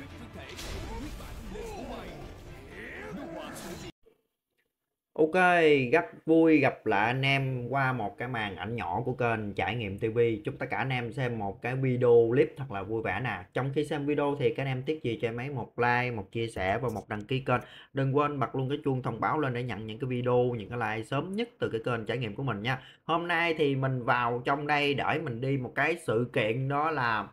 Đứt thân thể huyết bản lên của mày Ok, rất vui gặp lại anh em qua một cái màn ảnh nhỏ của kênh Trải nghiệm TV. Chúc tất cả anh em xem một cái video clip thật là vui vẻ nè. Trong khi xem video thì các anh em tiếc gì cho mấy một like, một chia sẻ và một đăng ký kênh. Đừng quên bật luôn cái chuông thông báo lên để nhận những cái video, những cái like sớm nhất từ cái kênh trải nghiệm của mình nha. Hôm nay thì mình vào trong đây để mình đi một cái sự kiện đó là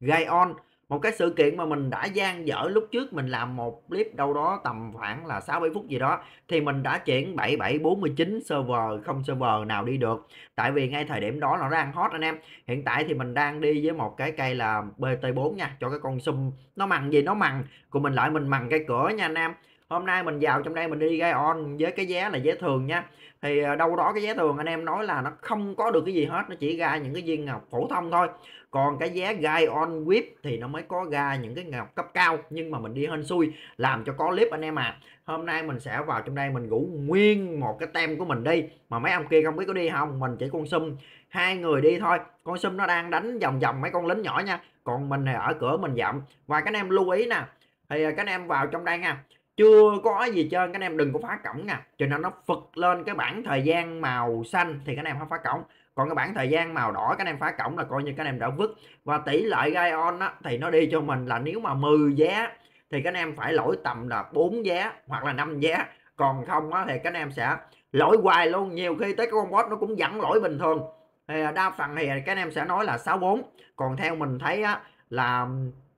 Gaon. on một cái sự kiện mà mình đã gian dở lúc trước mình làm một clip đâu đó tầm khoảng là 6 7 phút gì đó thì mình đã chuyển 7749 server không server nào đi được. Tại vì ngay thời điểm đó nó đang hot anh em. Hiện tại thì mình đang đi với một cái cây là BT4 nha cho cái con sum nó mằng gì nó mằng của mình lại mình mằng cái cửa nha anh em hôm nay mình vào trong đây mình đi gai on với cái giá là giá thường nha thì à, đâu đó cái giá thường anh em nói là nó không có được cái gì hết nó chỉ ra những cái viên ngọc phổ thông thôi còn cái giá gai on whip thì nó mới có ra những cái ngọc cấp cao nhưng mà mình đi hên xui làm cho có clip anh em à hôm nay mình sẽ vào trong đây mình ngủ nguyên một cái tem của mình đi mà mấy ông kia không biết có đi không mình chỉ con sum hai người đi thôi con sum nó đang đánh vòng vòng mấy con lính nhỏ nha còn mình thì ở cửa mình dậm và các anh em lưu ý nè thì à, các anh em vào trong đây nha chưa có gì trên các em đừng có phá cổng nha cho nên nó phật lên cái bảng thời gian màu xanh thì các em không phá cổng còn cái bảng thời gian màu đỏ các em phá cổng là coi như các em đã vứt và tỷ lệ gai on á, thì nó đi cho mình là nếu mà 10 giá thì các em phải lỗi tầm là 4 giá hoặc là 5 giá còn không á, thì các em sẽ lỗi hoài luôn nhiều khi tới cái con bot nó cũng vẫn lỗi bình thường thì à, đa phần thì các em sẽ nói là 64 còn theo mình thấy á, là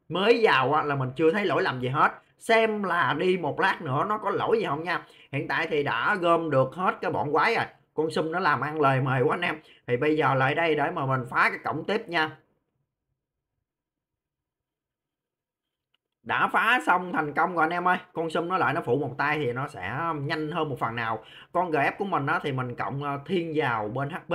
mới vào á, là mình chưa thấy lỗi làm gì hết xem là đi một lát nữa nó có lỗi gì không nha hiện tại thì đã gom được hết cái bọn quái rồi con sum nó làm ăn lời mời quá anh em thì bây giờ lại đây để mà mình phá cái cổng tiếp nha đã phá xong thành công rồi anh em ơi con sum nó lại nó phụ một tay thì nó sẽ nhanh hơn một phần nào con gf của mình đó thì mình cộng ờ, thiên vào bên hp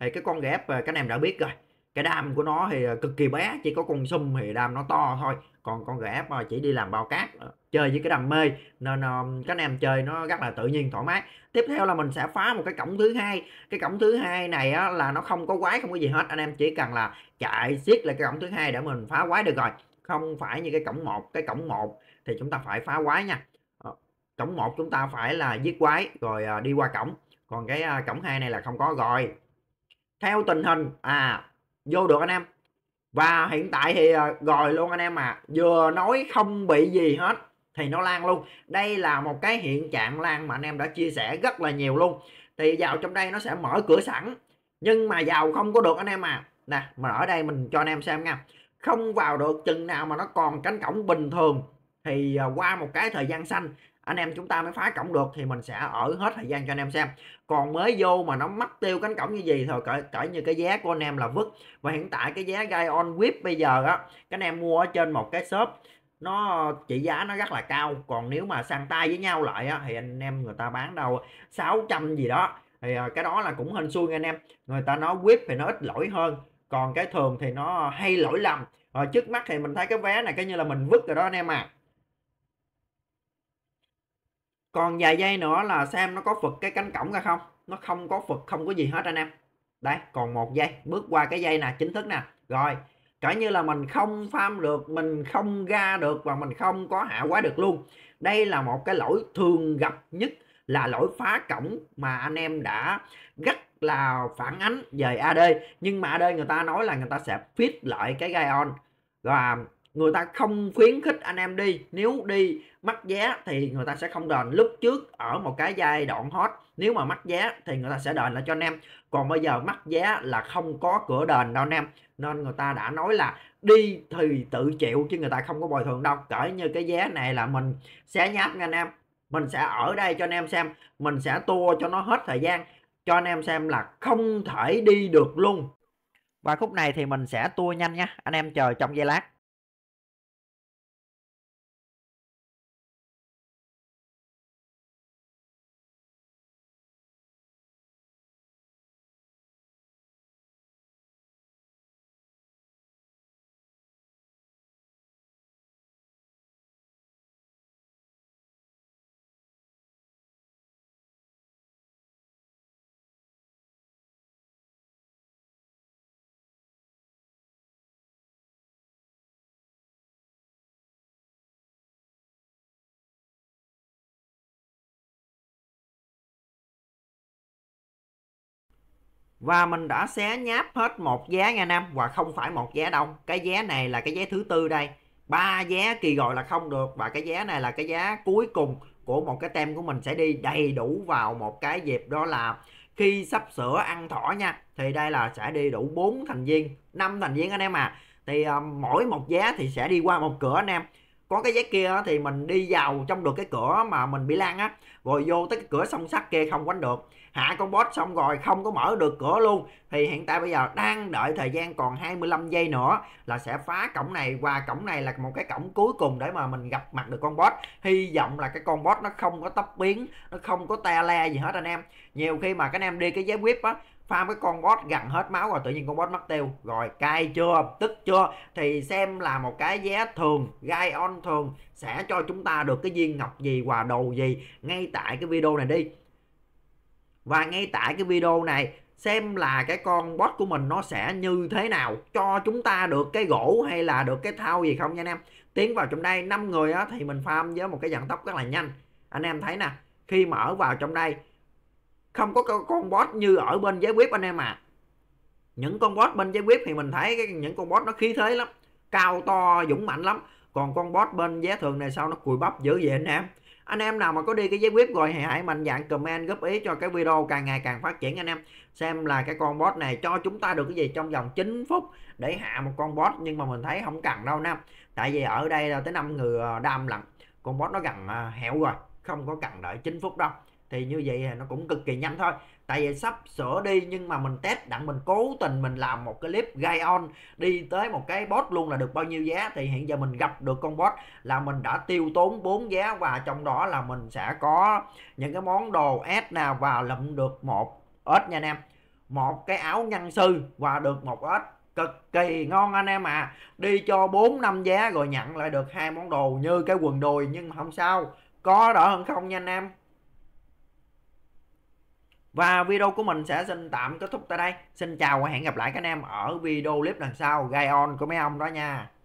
thì cái con gf cái anh em đã biết rồi cái đam của nó thì ờ, cực kỳ bé chỉ có con sum thì đam nó to thôi còn con gã ờ, chỉ đi làm bao cát ờ, chơi với cái đam mê nên các anh em chơi nó rất là tự nhiên thoải mái tiếp theo là mình sẽ phá một cái cổng thứ hai cái cổng thứ hai này á, là nó không có quái không có gì hết anh em chỉ cần là chạy siết lại cái cổng thứ hai để mình phá quái được rồi không phải như cái cổng một cái cổng một thì chúng ta phải phá quái nha cổng một chúng ta phải là giết quái rồi đi qua cổng còn cái cổng hai này là không có rồi theo tình hình à vô được anh em và hiện tại thì à, rồi luôn anh em à vừa nói không bị gì hết thì nó lan luôn đây là một cái hiện trạng lan mà anh em đã chia sẻ rất là nhiều luôn thì vào trong đây nó sẽ mở cửa sẵn nhưng mà vào không có được anh em à nè mà ở đây mình cho anh em xem nha không vào được chừng nào mà nó còn cánh cổng bình thường thì à, qua một cái thời gian xanh anh em chúng ta mới phá cổng được thì mình sẽ ở hết thời gian cho anh em xem còn mới vô mà nó mất tiêu cánh cổng như gì thôi cỡ, cỡ như cái giá của anh em là vứt và hiện tại cái giá gai on whip bây giờ á cái anh em mua ở trên một cái shop nó trị giá nó rất là cao còn nếu mà sang tay với nhau lại á, thì anh em người ta bán đâu 600 gì đó thì ờ, cái đó là cũng hên xui anh em người ta nói whip thì nó ít lỗi hơn còn cái thường thì nó hay lỗi lầm rồi trước mắt thì mình thấy cái vé này cái như là mình vứt rồi đó anh em à còn vài giây nữa là xem nó có phật cái cánh cổng ra không nó không có phật không có gì hết anh em đấy còn một giây bước qua cái dây nè chính thức nè rồi cỡ như là mình không farm được mình không ra được và mình không có hạ quá được luôn đây là một cái lỗi thường gặp nhất là lỗi phá cổng mà anh em đã rất là phản ánh về AD nhưng mà AD người ta nói là người ta sẽ fit lại cái gai on và người ta không khuyến khích anh em đi nếu đi mắc giá thì người ta sẽ không đền lúc trước ở một cái giai đoạn hot nếu mà mắc giá thì người ta sẽ đền lại cho anh em còn bây giờ mắc giá là không có cửa đền đâu anh em nên người ta đã nói là đi thì tự chịu chứ người ta không có bồi thường đâu cỡ như cái giá này là mình sẽ nháp nha anh em mình sẽ ở đây cho anh em xem mình sẽ tua cho nó hết thời gian cho anh em xem là không thể đi được luôn và khúc này thì mình sẽ tua nhanh nha anh em chờ trong giây lát và mình đã xé nháp hết một vé nha nam và không phải một vé đâu cái vé này là cái vé thứ tư đây ba vé kỳ gọi là không được và cái vé này là cái giá cuối cùng của một cái tem của mình sẽ đi đầy đủ vào một cái dịp đó là khi sắp sửa ăn thỏ nha thì đây là sẽ đi đủ 4 thành viên 5 thành viên anh em à thì uh, mỗi một vé thì sẽ đi qua một cửa anh em có cái giấy kia thì mình đi vào trong được cái cửa mà mình bị lan á rồi vô tới cái cửa song sắt kia không quánh được hạ con bot xong rồi không có mở được cửa luôn thì hiện tại bây giờ đang đợi thời gian còn 25 giây nữa là sẽ phá cổng này qua cổng này là một cái cổng cuối cùng để mà mình gặp mặt được con bot, hy vọng là cái con bot nó không có tấp biến nó không có te le gì hết anh em nhiều khi mà các anh em đi cái giấy whip á farm cái con bot gần hết máu rồi tự nhiên con bot mất tiêu rồi cay chưa tức chưa thì xem là một cái vé thường gai on thường sẽ cho chúng ta được cái viên ngọc gì quà đồ gì ngay tại cái video này đi và ngay tại cái video này xem là cái con bot của mình nó sẽ như thế nào cho chúng ta được cái gỗ hay là được cái thao gì không nha anh em tiến vào trong đây năm người á, thì mình farm với một cái dạng tốc rất là nhanh anh em thấy nè khi mở vào trong đây không có con bot như ở bên giấy web anh em à những con bot bên giấy web thì mình thấy cái, những con bot nó khí thế lắm cao to dũng mạnh lắm còn con bot bên giá thường này sao nó cùi bắp dữ vậy anh em anh em nào mà có đi cái giấy web rồi thì hãy mạnh dạng comment góp ý cho cái video càng ngày càng phát triển anh em xem là cái con bot này cho chúng ta được cái gì trong vòng 9 phút để hạ một con bot nhưng mà mình thấy không cần đâu nam. tại vì ở đây là tới năm người ờ, đam lận con bot nó gần ờ, hẻo rồi không có cần đợi 9 phút đâu thì như vậy là nó cũng cực kỳ nhanh thôi tại vì sắp sửa đi nhưng mà mình test đặng mình cố tình mình làm một cái clip gai on đi tới một cái bot luôn là được bao nhiêu giá thì hiện giờ mình gặp được con bot là mình đã tiêu tốn 4 giá và trong đó là mình sẽ có những cái món đồ ad nào và lụm được một ếch nha anh em một cái áo nhân sư và được một ếch cực kỳ ngon anh em à đi cho 4 năm giá rồi nhận lại được hai món đồ như cái quần đùi nhưng mà không sao có đỡ hơn không nha anh em và video của mình sẽ xin tạm kết thúc tại đây. Xin chào và hẹn gặp lại các anh em ở video clip lần sau. Gai on của mấy ông đó nha.